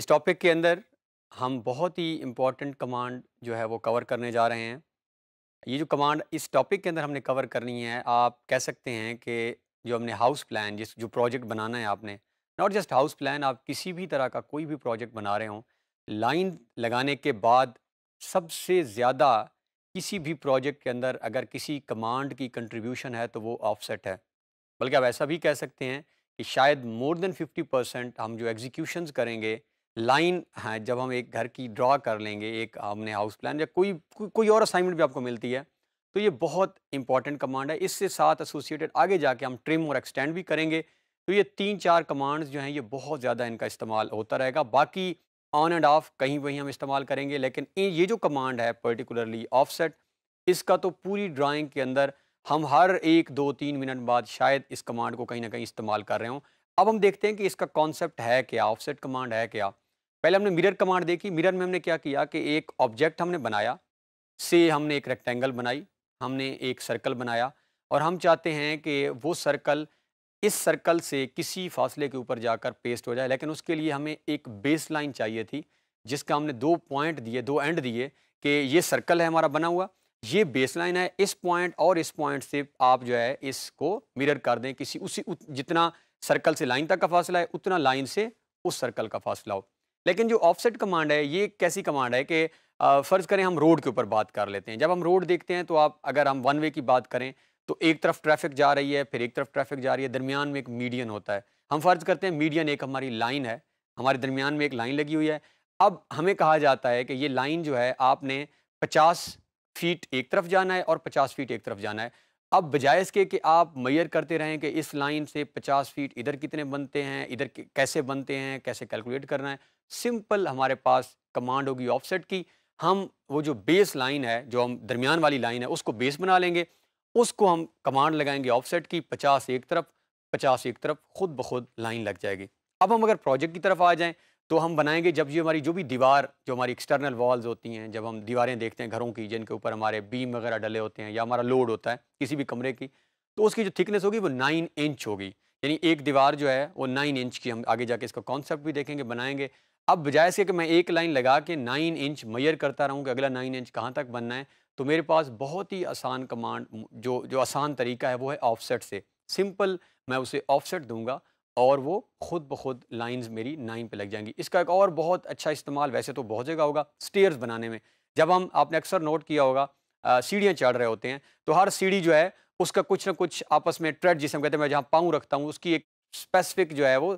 इस टॉपिक के अंदर हम बहुत ही इम्पॉर्टेंट कमांड जो है वो कवर करने जा रहे हैं ये जो कमांड इस टॉपिक के अंदर हमने कवर करनी है आप कह सकते हैं कि जो हमने हाउस प्लान जिस जो प्रोजेक्ट बनाना है आपने नॉट जस्ट हाउस प्लान आप किसी भी तरह का कोई भी प्रोजेक्ट बना रहे हों लाइन लगाने के बाद सबसे ज़्यादा किसी भी प्रोजेक्ट के अंदर अगर किसी कमांड की कंट्रीब्यूशन है तो वो ऑफसेट है बल्कि आप ऐसा भी कह सकते हैं कि शायद मोर देन 50 परसेंट हम जो एग्जीक्यूशन करेंगे लाइन हैं जब हम एक घर की ड्रा कर लेंगे एक हमने हाउस प्लान या कोई को, कोई और असाइनमेंट भी आपको मिलती है तो ये बहुत इंपॉर्टेंट कमांड है इससे साथ एसोसिएटेड आगे जाके हम ट्रिम और एक्सटेंड भी करेंगे तो ये तीन चार कमांड्स जो हैं ये बहुत ज़्यादा इनका इस्तेमाल होता रहेगा बाकी ऑन एंड ऑफ कहीं वहीं हम इस्तेमाल करेंगे लेकिन ये जो कमांड है पर्टिकुलरली ऑफसेट इसका तो पूरी ड्राइंग के अंदर हम हर एक दो तीन मिनट बाद शायद इस कमांड को कहीं ना कहीं इस्तेमाल कर रहे हों अब हम देखते हैं कि इसका कॉन्सेप्ट है क्या ऑफसेट कमांड है क्या पहले हमने मिरर कमांड देखी मिरर में हमने क्या किया कि एक ऑब्जेक्ट हमने बनाया से हमने एक रेक्टेंगल बनाई हमने एक सर्कल बनाया और हम चाहते हैं कि वो सर्कल इस सर्कल से किसी फासले के ऊपर जाकर पेस्ट हो जाए लेकिन उसके लिए हमें एक बेस लाइन चाहिए थी जिसका हमने दो पॉइंट दिए दो एंड दिए कि ये सर्कल है हमारा बना हुआ ये बेस लाइन है इस पॉइंट और इस पॉइंट से आप जो है इसको मिरर कर दें किसी उसी उत, जितना सर्कल से लाइन तक का फासला है उतना लाइन से उस सर्कल का फासला हो लेकिन जो ऑफसेट कमांड है ये कैसी कमांड है कि फ़र्ज़ करें हम रोड के ऊपर बात कर लेते हैं जब हम रोड देखते हैं तो आप अगर हम वन वे की बात करें तो एक तरफ ट्रैफिक जा रही है फिर एक तरफ ट्रैफिक जा रही है दरमियान में एक मीडियन होता है हम फर्ज करते हैं मीडियन एक हमारी लाइन है हमारे दरमियान में एक लाइन लगी हुई है अब हमें कहा जाता है कि ये लाइन जो है आपने पचास फीट एक तरफ जाना है और पचास फीट एक तरफ जाना है अब बजाय इसके कि आप मैयर करते रहें कि इस लाइन से 50 फीट इधर कितने बनते हैं इधर कैसे बनते हैं कैसे कैलकुलेट करना है सिंपल हमारे पास कमांड होगी ऑफसेट की हम वो जो बेस लाइन है जो हम दरमियान वाली लाइन है उसको बेस बना लेंगे उसको हम कमांड लगाएंगे ऑफसेट की पचास एक तरफ पचास एक तरफ खुद ब खुद लाइन लग जाएगी अब हम अगर प्रोजेक्ट की तरफ आ जाएँ तो हम बनाएंगे जब ये हमारी जो भी दीवार जो हमारी एक्सटर्नल वॉल्स होती हैं जब हम दीवारें देखते हैं घरों की जिनके ऊपर हमारे बीम वगैरह डले होते हैं या हमारा लोड होता है किसी भी कमरे की तो उसकी जो थिकनेस होगी वो नाइन इंच होगी यानी एक दीवार जो है वो नाइन इंच की हम आगे जाके इसका कॉन्सेप्ट भी देखेंगे बनाएंगे अब बजाय से कि मैं एक लाइन लगा के नाइन इंच मैयर करता रहूँ कि अगला नाइन इंच कहाँ तक बनना है तो मेरे पास बहुत ही आसान कमांड जो जो आसान तरीका है वो है ऑफसेट से सिंपल मैं उसे ऑफसेट दूंगा और वो खुद ब खुद लाइन्स मेरी नाइन पे लग जाएंगी इसका एक और बहुत अच्छा इस्तेमाल वैसे तो बहुत जगह होगा स्टेयर्स बनाने में जब हम आपने अक्सर नोट किया होगा सीढ़ियाँ चढ़ रहे होते हैं तो हर सीढ़ी जो है उसका कुछ ना कुछ आपस में ट्रेड जिसे हम कहते हैं मैं जहाँ पाँव रखता हूँ उसकी एक स्पेसिफिक जो है वो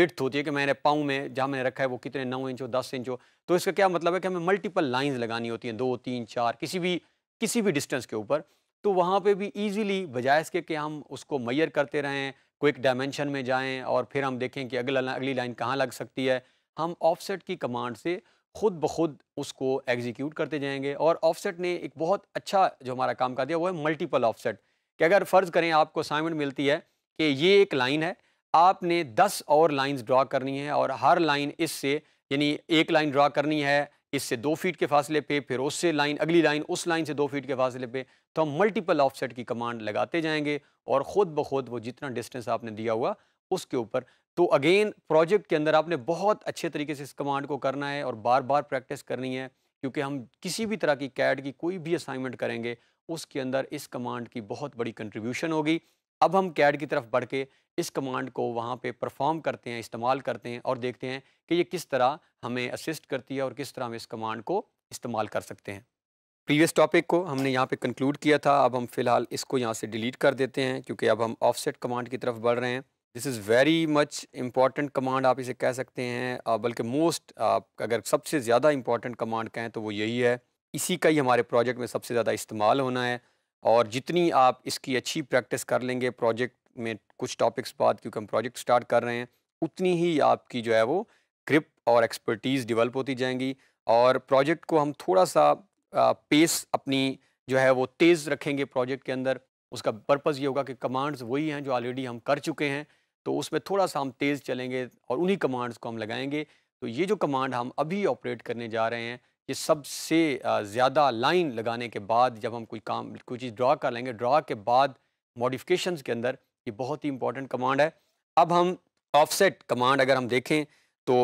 विथ होती है कि मैंने पाँव में जहाँ मैंने रखा है वो कितने नौ इंच हो दस इंच हो तो इसका क्या मतलब है कि हमें मल्टीपल लाइंस लगानी होती हैं दो तीन चार किसी भी किसी भी डिस्टेंस के ऊपर तो वहाँ पे भी इजीली बजाय इसके कि हम उसको मैयर करते रहें क्विक डायमेंशन में जाएं और फिर हम देखें कि अगला अगली लाइन कहाँ लग सकती है हम ऑफसेट की कमांड से खुद ब खुद उसको एग्जीक्यूट करते जाएंगे और ऑफसेट ने एक बहुत अच्छा जो हमारा काम कर दिया वो है मल्टीपल ऑफसेट कि अगर फ़र्ज़ करें आपको असाइनमेंट मिलती है कि ये एक लाइन है आपने दस और लाइन्स ड्रा करनी है और हर लाइन इससे यानी एक लाइन ड्रा करनी है इससे दो फीट के फासले पे फिर उससे लाइन अगली लाइन उस लाइन से दो फीट के फासले पे तो हम मल्टीपल ऑफसेट की कमांड लगाते जाएंगे और ख़ुद ब खुद वो जितना डिस्टेंस आपने दिया हुआ उसके ऊपर तो अगेन प्रोजेक्ट के अंदर आपने बहुत अच्छे तरीके से इस कमांड को करना है और बार बार प्रैक्टिस करनी है क्योंकि हम किसी भी तरह की कैड की कोई भी असाइनमेंट करेंगे उसके अंदर इस कमांड की बहुत बड़ी कंट्रीब्यूशन होगी अब हम कैड की तरफ बढ़ के इस कमांड को वहाँ पे परफॉर्म करते हैं इस्तेमाल करते हैं और देखते हैं कि ये किस तरह हमें असिस्ट करती है और किस तरह हम इस कमांड को इस्तेमाल कर सकते हैं प्रीवियस टॉपिक को हमने यहाँ पे कंक्लूड किया था अब हम फ़िलहाल इसको यहाँ से डिलीट कर देते हैं क्योंकि अब हम ऑफसेट कमांड की तरफ बढ़ रहे हैं this is very much important command आप इसे कह सकते हैं बल्कि मोस्ट अगर सबसे ज़्यादा इम्पॉर्टेंट कमांड कहें तो वो यही है इसी का ही हमारे प्रोजेक्ट में सबसे ज़्यादा इस्तेमाल होना है और जितनी आप इसकी अच्छी प्रैक्टिस कर लेंगे प्रोजेक्ट में कुछ टॉपिक्स बाद क्योंकि हम प्रोजेक्ट स्टार्ट कर रहे हैं उतनी ही आपकी जो है वो ग्रिप और एक्सपर्टीज़ डेवलप होती जाएंगी और प्रोजेक्ट को हम थोड़ा सा पेस अपनी जो है वो तेज़ रखेंगे प्रोजेक्ट के अंदर उसका पर्पज़ ये होगा कि कमांड्स वही हैं जो ऑलरेडी हम कर चुके हैं तो उसमें थोड़ा सा हम तेज़ चलेंगे और उन्हीं कमांड्स को हम लगाएंगे तो ये जो कमांड हम अभी ऑपरेट करने जा रहे हैं ये सबसे ज़्यादा लाइन लगाने के बाद जब हम कोई काम कोई चीज़ ड्रा कर लेंगे ड्रा के बाद मॉडिफिकेशन के अंदर ये बहुत ही इंपॉर्टेंट कमांड है अब हम ऑफसेट कमांड अगर हम देखें तो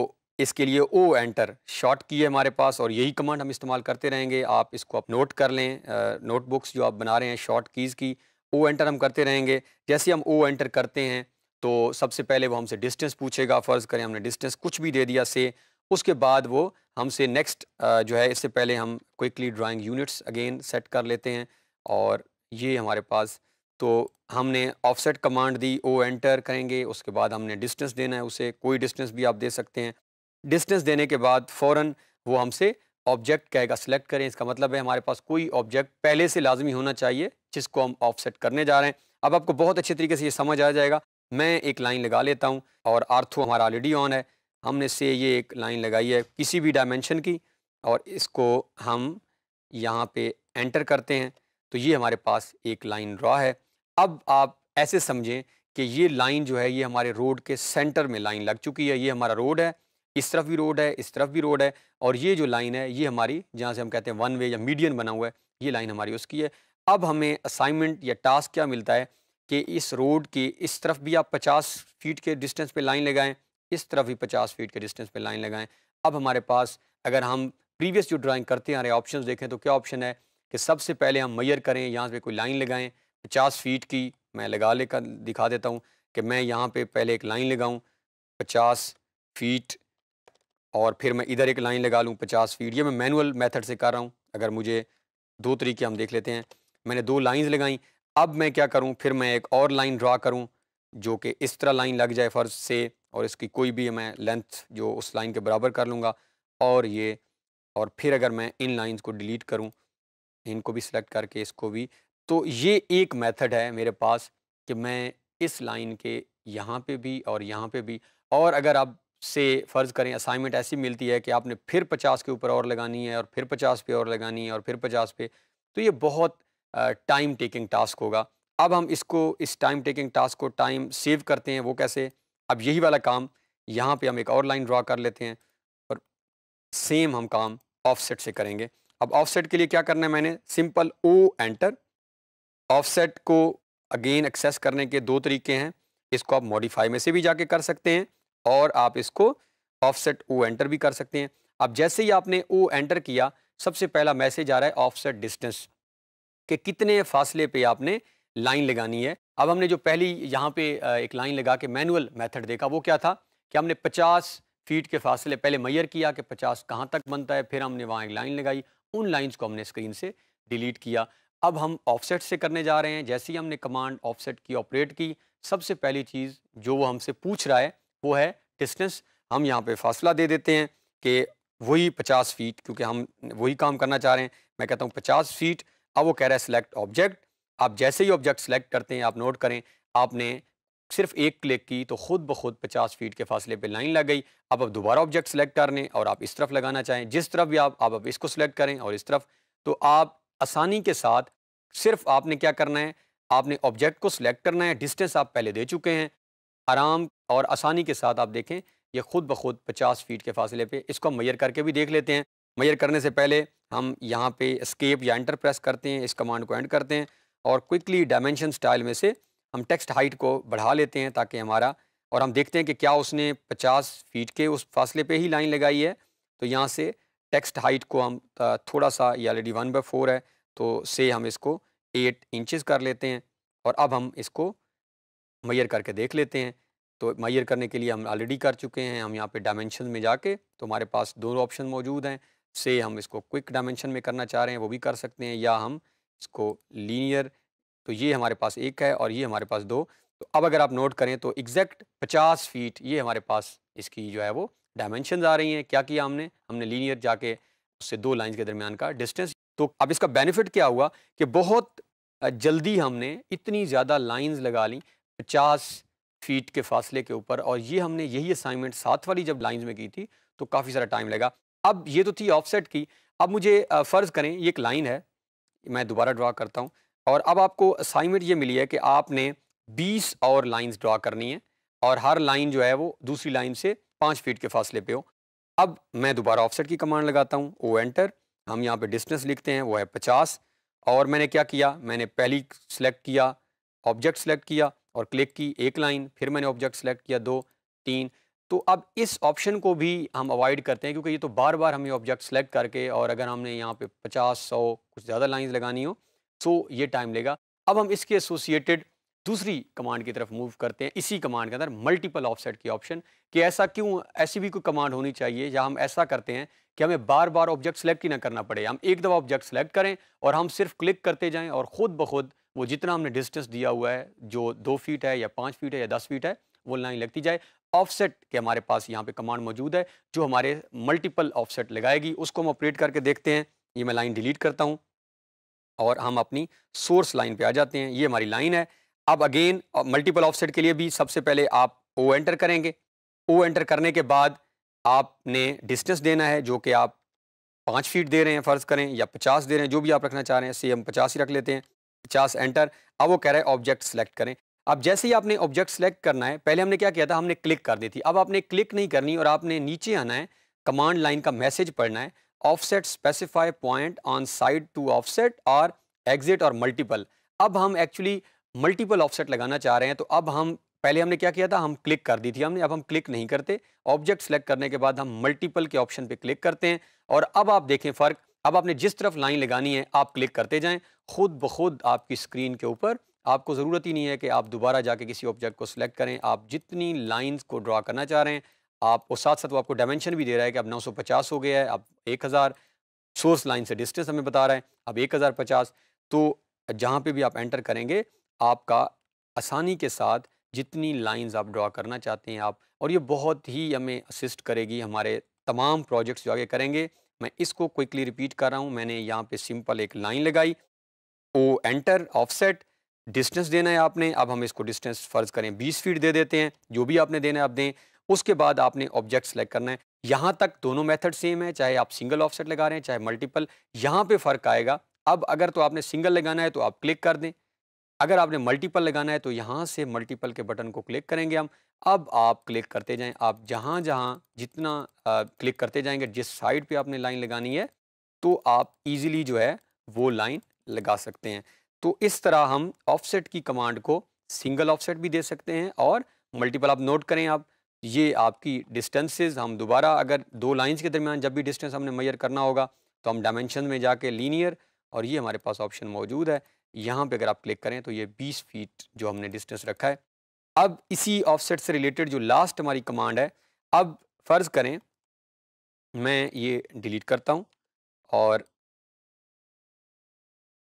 इसके लिए ओ एंटर शॉर्ट की है हमारे पास और यही कमांड हम इस्तेमाल करते रहेंगे आप इसको आप नोट कर लें नोटबुक्स जो आप बना रहे हैं शॉर्ट कीज़ की ओ एंटर हम करते रहेंगे जैसे हम ओ एंटर करते हैं तो सबसे पहले वो हमसे डिस्टेंस पूछेगा फ़र्ज़ करें हमने डिस्टेंस कुछ भी दे दिया से उसके बाद वो हमसे नेक्स्ट जो है इससे पहले हम quickly drawing units again set कर लेते हैं और ये हमारे पास तो हमने ऑफसेट कमांड दी ओ एंटर करेंगे उसके बाद हमने डिस्टेंस देना है उसे कोई डिस्टेंस भी आप दे सकते हैं डिस्टेंस देने के बाद फ़ौर वो हमसे ऑब्जेक्ट कहेगा सिलेक्ट करें इसका मतलब है हमारे पास कोई ऑब्जेक्ट पहले से लाजमी होना चाहिए जिसको हम ऑफसेट करने जा रहे हैं अब आपको बहुत अच्छे तरीके से ये समझ आ जाएगा मैं एक लाइन लगा लेता हूँ और आर्थो हमारा ऑलरेडी ऑन है हमने से ये एक लाइन लगाई है किसी भी डायमेंशन की और इसको हम यहाँ पे एंटर करते हैं तो ये हमारे पास एक लाइन रॉ है अब आप ऐसे समझें कि ये लाइन जो है ये हमारे रोड के सेंटर में लाइन लग चुकी है ये हमारा रोड है इस तरफ भी रोड है इस तरफ भी रोड है और ये जो लाइन है ये हमारी जहाँ से हम कहते हैं वन वे या मीडियन बना हुआ है ये लाइन हमारी उसकी है अब हमें असाइनमेंट या टास्क क्या मिलता है कि इस रोड के इस तरफ भी आप 50 फीट के डिस्टेंस पे लाइन लगाएं इस तरफ भी पचास फीट के डिस्टेंस पे लाइन लगाएं अब हमारे पास अगर हम प्रीवियस जो ड्राइंग करते आ रहे ऑप्शन देखें तो क्या ऑप्शन है कि सबसे पहले हम मैयर करें यहाँ पर कोई लाइन लगाएँ पचास फीट की मैं लगा ले कर दिखा देता हूँ कि मैं यहाँ पर पहले एक लाइन लगाऊँ पचास फीट और फिर मैं इधर एक लाइन लगा लूँ पचास फीट ये मैं मैनुअल मेथड से कर रहा हूँ अगर मुझे दो तरीके हम देख लेते हैं मैंने दो लाइंस लगाई अब मैं क्या करूँ फिर मैं एक और लाइन ड्रा करूँ जो कि इस तरह लाइन लग जाए फ़र्ज से और इसकी कोई भी मैं लेंथ जो उस लाइन के बराबर कर लूँगा और ये और फिर अगर मैं इन लाइंस को डिलीट करूँ इनको भी सिलेक्ट करके इसको भी तो ये एक मेथड है मेरे पास कि मैं इस लाइन के यहाँ पे भी और यहाँ पे भी और अगर आप से फ़र्ज़ करें असाइनमेंट ऐसी मिलती है कि आपने फिर पचास के ऊपर और लगानी है और फिर पचास पे और लगानी है और फिर पचास पे तो ये बहुत टाइम टेकिंग टास्क होगा अब हम इसको इस टाइम टेकिंग टास्क को टाइम सेव करते हैं वो कैसे अब यही वाला काम यहाँ पे हम एक और लाइन ड्रा कर लेते हैं और सेम हम काम ऑफसेट से करेंगे अब ऑफसेट के लिए क्या करना है मैंने सिंपल ओ एंटर ऑफसेट को अगेन एक्सेस करने के दो तरीके हैं इसको आप मॉडिफाई में से भी जाके कर सकते हैं और आप इसको ऑफसेट ओ एंटर भी कर सकते हैं अब जैसे ही आपने ओ एंटर किया सबसे पहला मैसेज आ रहा है ऑफसेट डिस्टेंस के कितने फासले पे आपने लाइन लगानी है अब हमने जो पहली यहाँ पे एक लाइन लगा के मैनुअल मेथड देखा वो क्या था कि हमने 50 फीट के फासले पहले मैयर किया कि 50 कहाँ तक बनता है फिर हमने वहाँ एक लाइन लगाई उन लाइंस को हमने स्क्रीन से डिलीट किया अब हम ऑफसेट से करने जा रहे हैं जैसे ही हमने कमांड ऑफसेट की ऑपरेट की सबसे पहली चीज़ जो वो हमसे पूछ रहा है वो है डिस्टेंस हम यहाँ पर फासला दे देते हैं कि वही पचास फीट क्योंकि हम वही काम करना चाह रहे हैं मैं कहता हूँ पचास फीट अब वो कह रहा है सिलेक्ट ऑब्जेक्ट आप जैसे ही ऑब्जेक्ट सेलेक्ट करते हैं आप नोट करें आपने सिर्फ एक क्लिक की तो ख़ुद ब खुद पचास फीट के फासले पे लाइन लग गई अब अब दोबारा ऑब्जेक्ट सेलेक्ट कर लें और आप इस तरफ लगाना चाहें जिस तरफ भी आप आप अब इसको सिलेक्ट करें और इस तरफ तो आप आसानी के साथ सिर्फ आपने क्या करना है आपने ऑब्जेक्ट को सिलेक्ट करना है डिस्टेंस आप पहले दे चुके हैं आराम और आसानी के साथ आप देखें ये ख़ुद ब खुद पचास फीट के फासले पर इसको हम मैयर करके भी देख लेते हैं मैयर करने से पहले हम यहाँ पे स्केप या एंटर प्रेस करते हैं इस कमांड को एंड करते हैं और क्विकली डायमेंशन स्टाइल में से हम टेक्स्ट हाइट को बढ़ा लेते हैं ताकि हमारा और हम देखते हैं कि क्या उसने 50 फीट के उस फासले पे ही लाइन लगाई है तो यहाँ से टेक्स्ट हाइट को हम थोड़ा सा ये ऑलरेडी वन बाई फोर है तो से हम इसको एट इंचज़ कर लेते हैं और अब हम इसको मैयर करके देख लेते हैं तो मैयर करने के लिए हम ऑलरेडी कर चुके हैं हम यहाँ पे डायमेंशन में जाके तो हमारे पास दोनों ऑप्शन मौजूद हैं से हम इसको क्विक डायमेंशन में करना चाह रहे हैं वो भी कर सकते हैं या हम इसको लीनियर तो ये हमारे पास एक है और ये हमारे पास दो तो अब अगर आप नोट करें तो एग्जैक्ट पचास फीट ये हमारे पास इसकी जो है वो डायमेंशन आ रही हैं क्या किया हमने हमने लीनियर जाके उससे दो लाइन्स के दरमियान का डिस्टेंस तो अब इसका बेनिफिट क्या हुआ कि बहुत जल्दी हमने इतनी ज़्यादा लाइन्स लगा ली पचास फीट के फासले के ऊपर और ये हमने यही असाइनमेंट सात वाली जब लाइन्स में की थी तो काफ़ी सारा टाइम लगा अब ये तो थी ऑफसेट की अब मुझे फ़र्ज़ करें ये एक लाइन है मैं दोबारा ड्रा करता हूँ और अब आपको असाइनमेंट ये मिली है कि आपने बीस और लाइन्स ड्रा करनी है और हर लाइन जो है वो दूसरी लाइन से पाँच फीट के फासले पे हो अब मैं दोबारा ऑफसेट की कमांड लगाता हूँ ओ एंटर हम यहाँ पे डिस्टेंस लिखते हैं वो है पचास और मैंने क्या किया मैंने पहली सेलेक्ट किया ऑब्जेक्ट सेलेक्ट किया और क्लिक की एक लाइन फिर मैंने ऑब्जेक्ट सेलेक्ट किया दो तीन तो अब इस ऑप्शन को भी हम अवॉइड करते हैं क्योंकि ये तो बार बार हमें ऑब्जेक्ट सेलेक्ट करके और अगर हमने यहाँ पे पचास सौ कुछ ज़्यादा लाइंस लगानी हो सो ये टाइम लेगा अब हम इसके एसोसिएटेड दूसरी कमांड की तरफ मूव करते हैं इसी कमांड के अंदर मल्टीपल ऑफसेट की ऑप्शन कि ऐसा क्यों ऐसी भी कोई कमांड होनी चाहिए या हम ऐसा करते हैं कि हमें बार बार ऑब्जेक्ट सेलेक्ट ही ना करना पड़े हम एक दफ़ा ऑब्जेक्ट सेलेक्ट करें और हम सिर्फ क्लिक करते जाएँ और ख़ुद ब खुद वो जितना हमने डिस्टेंस दिया हुआ है जो दो फीट है या पाँच फीट है या दस फीट है वो लाइन लगती जाए ऑफसेट के हमारे पास यहाँ पे कमांड मौजूद है जो हमारे मल्टीपल ऑफसेट लगाएगी उसको हम ऑपरेट करके देखते हैं ये मैं लाइन डिलीट करता हूँ और हम अपनी सोर्स लाइन पे आ जाते हैं ये हमारी लाइन है अब अगेन मल्टीपल ऑफसेट के लिए भी सबसे पहले आप ओ एंटर करेंगे ओ एंटर करने के बाद आपने डिस्टेंस देना है जो कि आप पाँच फीट दे रहे हैं फ़र्ज़ करें या पचास दे रहे हैं जो भी आप रखना चाह रहे हैं से हम पचास ही रख लेते हैं पचास एंटर अब वो कह रहे हैं ऑब्जेक्ट सेलेक्ट करें अब जैसे ही आपने ऑब्जेक्ट सेलेक्ट करना है पहले हमने क्या किया था हमने क्लिक कर दी थी अब आपने क्लिक नहीं करनी और आपने नीचे आना है कमांड लाइन का मैसेज पढ़ना है offset specify point on side to offset और एग्जिट और मल्टीपल अब हम एक्चुअली मल्टीपल ऑफसेट लगाना चाह रहे हैं तो अब हम पहले हमने क्या किया था हम क्लिक कर दी थी हमने अब हम क्लिक नहीं करते ऑब्जेक्ट सेलेक्ट करने के बाद हम मल्टीपल के ऑप्शन पे क्लिक करते हैं और अब आप देखें फ़र्क अब आपने जिस तरफ लाइन लगानी है आप क्लिक करते जाएं खुद ब खुद आपकी स्क्रीन के ऊपर आपको ज़रूरत ही नहीं है कि आप दोबारा जाके किसी ऑब्जेक्ट को सिलेक्ट करें आप जितनी लाइंस को ड्रा करना चाह रहे हैं आप वो साथ साथ वो आपको डायमेंशन भी दे रहा है कि अब 950 हो गया है अब 1000 सोर्स लाइन से डिस्टेंस हमें बता रहा है अब 1050 तो जहाँ पे भी आप एंटर करेंगे आपका आसानी के साथ जितनी लाइन्स आप ड्रा करना चाहते हैं आप और ये बहुत ही हमें असिस्ट करेगी हमारे तमाम प्रोजेक्ट्स जो आगे करेंगे मैं इसको क्विकली रिपीट कर रहा हूँ मैंने यहाँ पर सिंपल एक लाइन लगाई ओ एंटर ऑफसेट डिस्टेंस देना है आपने अब हम इसको डिस्टेंस फ़र्ज़ करें बीस फीट दे देते हैं जो भी आपने देना है आप दें उसके बाद आपने ऑब्जेक्ट सेलेक्ट करना है यहाँ तक दोनों मेथड सेम है चाहे आप सिंगल ऑफसेट लगा रहे हैं चाहे मल्टीपल यहाँ पे फ़र्क आएगा अब अगर तो आपने सिंगल लगाना है तो आप क्लिक कर दें अगर आपने मल्टीपल लगाना है तो यहाँ से मल्टीपल के बटन को क्लिक करेंगे हम अब आप क्लिक करते जाएं आप जहाँ जहाँ जितना आ, क्लिक करते जाएंगे जिस साइड पर आपने लाइन लगानी है तो आप ईजिली जो है वो लाइन लगा सकते हैं तो इस तरह हम ऑफसेट की कमांड को सिंगल ऑफसेट भी दे सकते हैं और मल्टीपल आप नोट करें आप ये आपकी डिस्टेंसेस हम दोबारा अगर दो लाइंस के दरमियान जब भी डिस्टेंस हमने मैयर करना होगा तो हम डायमेंशन में जाके लीनियर और ये हमारे पास ऑप्शन मौजूद है यहाँ पे अगर आप क्लिक करें तो ये 20 फीट जो हमने डिस्टेंस रखा है अब इसी ऑफसेट से रिलेटेड जो लास्ट हमारी कमांड है अब फ़र्ज़ करें मैं ये डिलीट करता हूँ और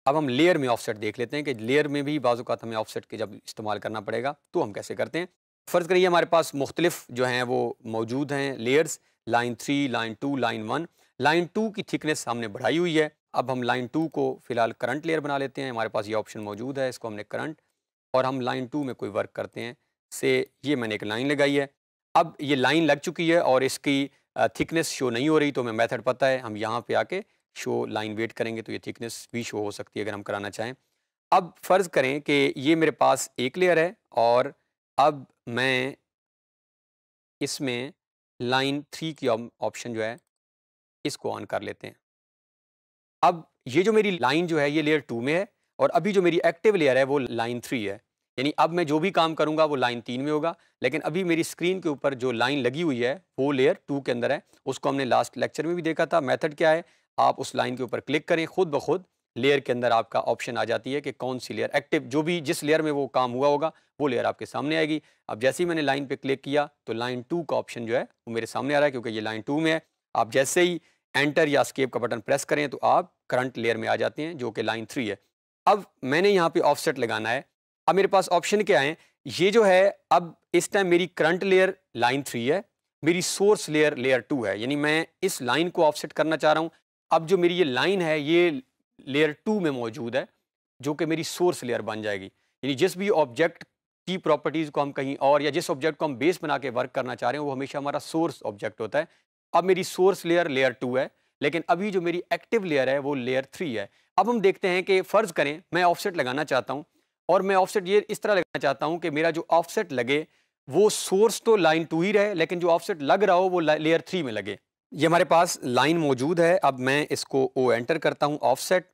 अब हम लेयर में ऑफसेट देख लेते हैं कि लेयर में भी बाज़ात हमें ऑफसेट के जब इस्तेमाल करना पड़ेगा तो हम कैसे करते हैं फ़र्ज़ करिए हमारे पास मुख्तलिफ जो हैं वो मौजूद हैं layers line three line two line one line two की थिकनेस हमने बढ़ाई हुई है अब हम लाइन टू को फ़िलहाल करंट लेयर बना लेते हैं हमारे पास ये ऑप्शन मौजूद है इसको हमने करंट और हम लाइन टू में कोई वर्क करते हैं से ये मैंने एक लाइन लगाई है अब ये लाइन लग चुकी है और इसकी थिकनेस शो नहीं हो रही तो हमें मैथड पता है हम यहाँ पर आके शो लाइन वेट करेंगे तो ये थिकनेस भी शो हो सकती है अगर हम कराना चाहें अब फ़र्ज़ करें कि ये मेरे पास एक लेयर है और अब मैं इसमें लाइन थ्री की ऑप्शन जो है इसको ऑन कर लेते हैं अब ये जो मेरी लाइन जो है ये लेयर टू में है और अभी जो मेरी एक्टिव लेयर है वो लाइन थ्री है यानी अब मैं जो भी काम करूंगा वो लाइन तीन में होगा लेकिन अभी मेरी स्क्रीन के ऊपर जो लाइन लगी हुई है वो लेयर टू के अंदर है उसको हमने लास्ट लेक्चर में भी देखा था मेथड क्या है आप उस लाइन के ऊपर क्लिक करें खुद ब खुद लेयर के अंदर आपका ऑप्शन आ जाती है कि कौन सी लेयर एक्टिव जो भी जिस लेयर में वो काम हुआ होगा वो लेयर आपके सामने आएगी अब जैसे ही मैंने लाइन पे क्लिक किया तो लाइन टू का ऑप्शन जो है वो मेरे सामने आ रहा है क्योंकि ये लाइन टू में है आप जैसे ही एंटर या स्केप का बटन प्रेस करें तो आप करंट लेयर में आ जाते हैं जो कि लाइन थ्री है अब मैंने यहाँ पे ऑफसेट लगाना है अब मेरे पास ऑप्शन क्या है ये जो है अब इस टाइम मेरी करंट लेयर लाइन थ्री है मेरी सोर्स लेयर लेयर टू है यानी मैं इस लाइन को ऑफसेट करना चाह रहा हूँ अब जो मेरी ये लाइन है ये लेयर टू में मौजूद है जो कि मेरी सोर्स लेयर बन जाएगी यानी जिस भी ऑब्जेक्ट की प्रॉपर्टीज़ को हम कहीं और या जिस ऑब्जेक्ट को हम बेस बना के वर्क करना चाह रहे हैं वो हमेशा हमारा सोर्स ऑब्जेक्ट होता है अब मेरी सोर्स लेयर लेयर टू है लेकिन अभी जो मेरी एक्टिव लेयर है वो लेयर थ्री है अब हम देखते हैं कि फ़र्ज़ करें मैं ऑफसेट लगाना चाहता हूँ और मैं ऑफसेट ये इस तरह लगाना चाहता हूँ कि मेरा जो ऑफसेट लगे वो सोर्स तो लाइन टू ही रहे लेकिन जो ऑफसेट लग रहा हो वो लेयर थ्री में लगे ये हमारे पास लाइन मौजूद है अब मैं इसको ओ एंटर करता हूँ ऑफसेट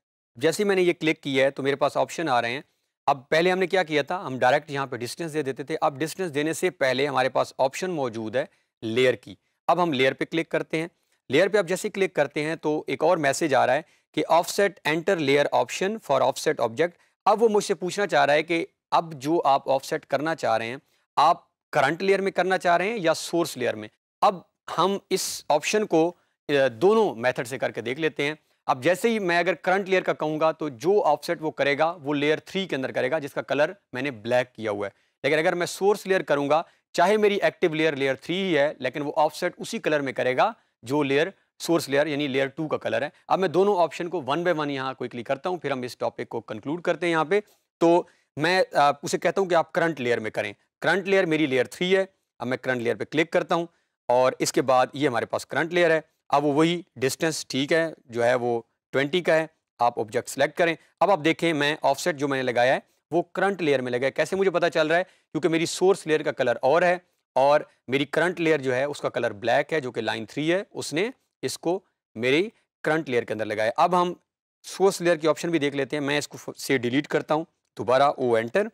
जैसे मैंने ये क्लिक किया है तो मेरे पास ऑप्शन आ रहे हैं अब पहले हमने क्या किया था हम डायरेक्ट यहाँ पे डिस्टेंस दे देते थे अब डिस्टेंस देने से पहले हमारे पास ऑप्शन मौजूद है लेयर की अब हम लेयर पे क्लिक करते हैं लेयर पे अब जैसे क्लिक करते हैं तो एक और मैसेज आ रहा है कि offset enter layer option for offset object अब वो मुझसे पूछना चाह रहा है कि अब जो आप ऑफसेट करना चाह रहे हैं आप करंट लेयर में करना चाह रहे हैं या सोर्स लेयर में अब हम इस ऑप्शन को दोनों मेथड से करके देख लेते हैं अब जैसे ही मैं अगर करंट लेयर का कहूँगा तो जो ऑफसेट वो करेगा वो लेयर थ्री के अंदर करेगा जिसका कलर मैंने ब्लैक किया हुआ है लेकिन अगर मैं सोर्स लेयर करूँगा चाहे मेरी एक्टिव लेयर लेयर थ्री ही है लेकिन वो ऑफसेट उसी कलर में करेगा जो लेयर सोर्स लेयर यानी लेयर टू का कलर है अब मैं दोनों ऑप्शन को वन बाय वन यहाँ क्लिक करता हूँ फिर हम इस टॉपिक को कंक्लूड करते हैं यहाँ पे तो मैं उसे कहता हूँ कि आप करंट लेयर में करें करंट लेयर मेरी लेयर थ्री है अब मैं करंट लेयर पर क्लिक करता हूँ और इसके बाद ये हमारे पास करंट लेयर है अब वही डिस्टेंस ठीक है जो है वो ट्वेंटी का है आप ऑब्जेक्ट सेलेक्ट करें अब आप देखें मैं ऑफसेट जो मैंने लगाया है वो करंट लेयर में लगाया कैसे मुझे पता चल रहा है क्योंकि मेरी सोर्स लेयर का कलर और है और मेरी करंट लेयर जो है उसका कलर ब्लैक है जो कि लाइन थ्री है उसने इसको मेरी करंट लेयर के अंदर लगाया अब हम सोर्स लेयर की ऑप्शन भी देख लेते हैं मैं इसको से डिलीट करता हूँ दोबारा ओ एंटर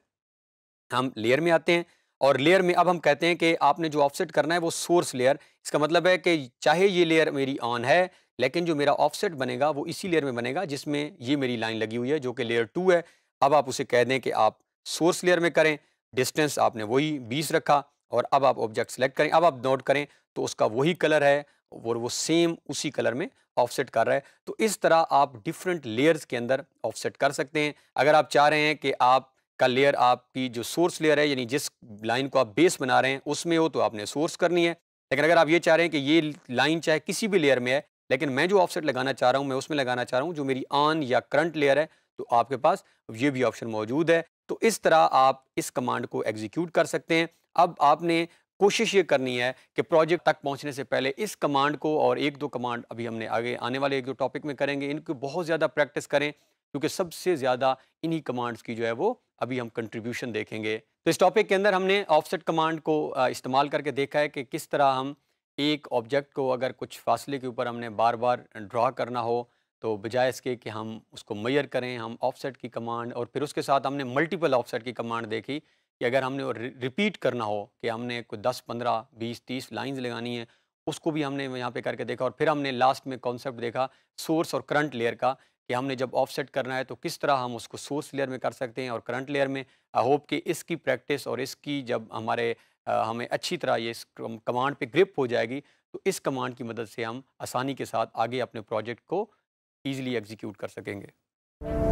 हम लेयर में आते हैं और लेयर में अब हम कहते हैं कि आपने जो ऑफसेट करना है वो सोर्स लेयर इसका मतलब है कि चाहे ये लेयर मेरी ऑन है लेकिन जो मेरा ऑफसेट बनेगा वो इसी लेयर में बनेगा जिसमें ये मेरी लाइन लगी हुई है जो कि लेयर टू है अब आप उसे कह दें कि आप सोर्स लेयर में करें डिस्टेंस आपने वही बीस रखा और अब आप ऑब्जेक्ट सेलेक्ट करें अब आप नोट करें तो उसका वही कलर है और वो सेम उसी कलर में ऑफसेट कर रहा है तो इस तरह आप डिफरेंट लेयर्स के अंदर ऑफसेट कर सकते हैं अगर आप चाह रहे हैं कि आप का लेयर आपकी जो सोर्स लेयर है यानी जिस लाइन को आप बेस बना रहे हैं उसमें हो तो आपने सोर्स करनी है लेकिन अगर आप ये चाह रहे हैं कि ये लाइन चाहे किसी भी लेयर में है लेकिन मैं जो ऑफसेट लगाना चाह रहा हूँ मैं उसमें लगाना चाह रहा हूँ जो मेरी आन या करंट लेयर है तो आपके पास ये भी ऑप्शन मौजूद है तो इस तरह आप इस कमांड को एग्जीक्यूट कर सकते हैं अब आपने कोशिश ये करनी है कि प्रोजेक्ट तक पहुंचने से पहले इस कमांड को और एक दो कमांड अभी हमने आगे आने वाले एक दो टॉपिक में करेंगे इनको बहुत ज़्यादा प्रैक्टिस करें क्योंकि सबसे ज़्यादा इन्हीं कमांड्स की जो है वो अभी हम कंट्रीब्यूशन देखेंगे तो इस टॉपिक के अंदर हमने ऑफसेट कमांड को इस्तेमाल करके देखा है कि किस तरह हम एक ऑब्जेक्ट को अगर कुछ फासले के ऊपर हमने बार बार ड्रा करना हो तो बजाय इसके कि हम उसको मैयर करें हम ऑफसेट की कमांड और फिर उसके साथ हमने मल्टीपल ऑफसेट की कमांड देखी कि अगर हमने रिपीट करना हो कि हमने कोई दस पंद्रह बीस तीस लाइन्स लगानी है उसको भी हमने यहाँ पे करके देखा और फिर हमने लास्ट में कॉन्सेप्ट देखा सोर्स और करंट लेयर का कि हमने जब ऑफसेट करना है तो किस तरह हम उसको सोर्स लेयर में कर सकते हैं और करंट लेयर में आई होप कि इसकी प्रैक्टिस और इसकी जब हमारे आ, हमें अच्छी तरह ये कमांड पे ग्रिप हो जाएगी तो इस कमांड की मदद से हम आसानी के साथ आगे अपने प्रोजेक्ट को ईजिली एग्जीक्यूट कर सकेंगे